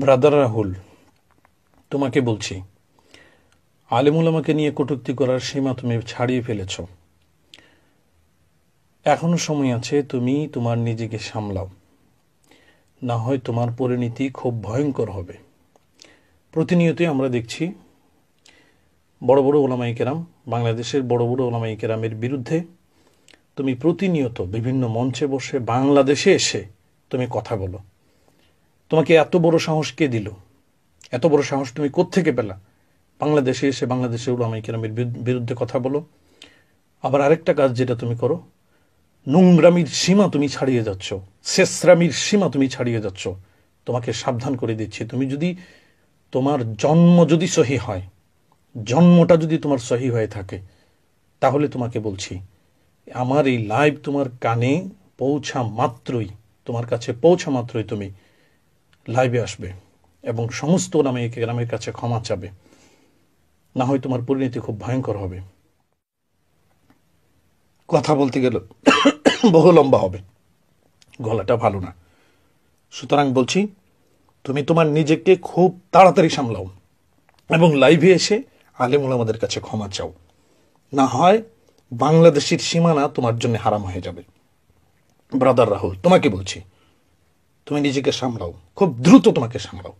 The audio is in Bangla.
ব্রাদার রাহুল তোমাকে বলছি আলিমুল আমাকে নিয়ে কটূক্তি করার সীমা তুমি ছাড়িয়ে ফেলেছ এখনো সময় আছে তুমি তোমার নিজেকে সামলাও না হয় তোমার পরিণতি খুব ভয়ঙ্কর হবে প্রতিনিয়তই আমরা দেখছি বড় বড় ওলামাই কেরাম বাংলাদেশের বড় বড় ওলামাই কেরামের বিরুদ্ধে তুমি প্রতিনিয়ত বিভিন্ন মঞ্চে বসে বাংলাদেশে এসে তুমি কথা বলো তোমাকে এত বড় সাহস কে দিল এত বড় সাহস তুমি কোত্থেকে পেলা বাংলাদেশে এসে বাংলাদেশে উলামাই কেরামের বিরুদ্ধে কথা বলো আবার আরেকটা কাজ যেটা তুমি করো নোংরামির সীমা তুমি ছাড়িয়ে যাচ্ছ শেষরামির সীমা তুমি ছাড়িয়ে যাচ্ছ তোমাকে সাবধান করে দিচ্ছি তুমি যদি তোমার জন্ম যদি সহি হয় জন্মটা যদি তোমার সহি হয়ে থাকে তাহলে তোমাকে বলছি আমার এই লাইভ তোমার কানে পৌঁছা মাত্রই তোমার কাছে পৌঁছা মাত্রই তুমি লাইভে আসবে এবং সমস্ত নামে একে গ্রামের কাছে ক্ষমা চাবে না হয় তোমার পরিণতি খুব ভয়ঙ্কর হবে কথা বলতে গেল বহু লম্বা হবে গলাটা ভালো না সুতরাং বলছি তুমি তোমার নিজেকে খুব তাড়াতাড়ি সামলাও এবং লাইভে এসে আলিমুল আমাদের কাছে ক্ষমা চাও না হয় বাংলাদেশের সীমানা তোমার জন্য হারাম হয়ে যাবে ব্রাদার রাহুল তোমাকে বলছি তুমি নিজেকে সামলাও খুব দ্রুত তোমাকে সামলাও